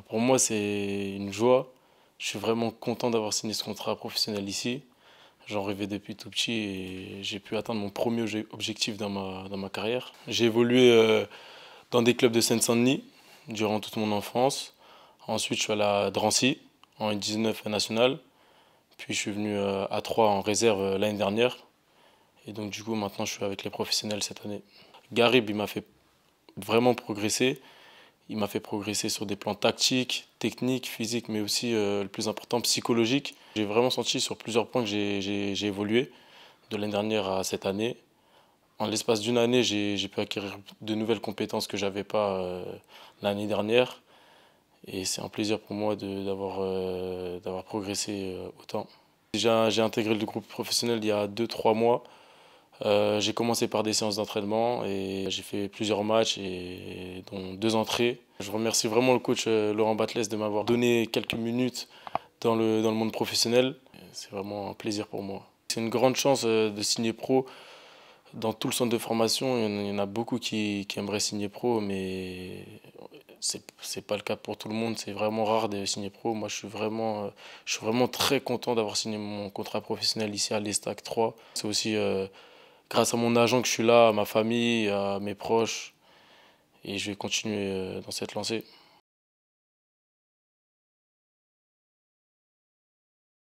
Ah, pour moi, c'est une joie. Je suis vraiment content d'avoir signé ce contrat professionnel ici. J'en rêvais depuis tout petit et j'ai pu atteindre mon premier objectif dans ma, dans ma carrière. J'ai évolué euh, dans des clubs de Seine-Saint-Denis durant toute mon enfance. Ensuite, je suis allé à Drancy en 19 national. Puis je suis venu euh, à Troyes en réserve euh, l'année dernière. Et donc du coup, maintenant, je suis avec les professionnels cette année. Garib, il m'a fait vraiment progresser. Il m'a fait progresser sur des plans tactiques, techniques, physiques, mais aussi, euh, le plus important, psychologiques. J'ai vraiment senti sur plusieurs points que j'ai évolué de l'année dernière à cette année. En l'espace d'une année, j'ai pu acquérir de nouvelles compétences que je n'avais pas euh, l'année dernière. Et c'est un plaisir pour moi euh, d'avoir progressé autant. J'ai intégré le groupe professionnel il y a 2-3 mois. Euh, j'ai commencé par des séances d'entraînement et j'ai fait plusieurs matchs, et, dont deux entrées. Je remercie vraiment le coach euh, Laurent Batles de m'avoir donné quelques minutes dans le, dans le monde professionnel. C'est vraiment un plaisir pour moi. C'est une grande chance euh, de signer pro. Dans tout le centre de formation, il y en a beaucoup qui, qui aimeraient signer pro, mais c'est pas le cas pour tout le monde. C'est vraiment rare de signer pro. Moi, je suis vraiment, je suis vraiment très content d'avoir signé mon contrat professionnel ici à l'Estac 3. C'est aussi grâce à mon agent que je suis là, à ma famille, à mes proches. Et je vais continuer euh, dans cette lancée.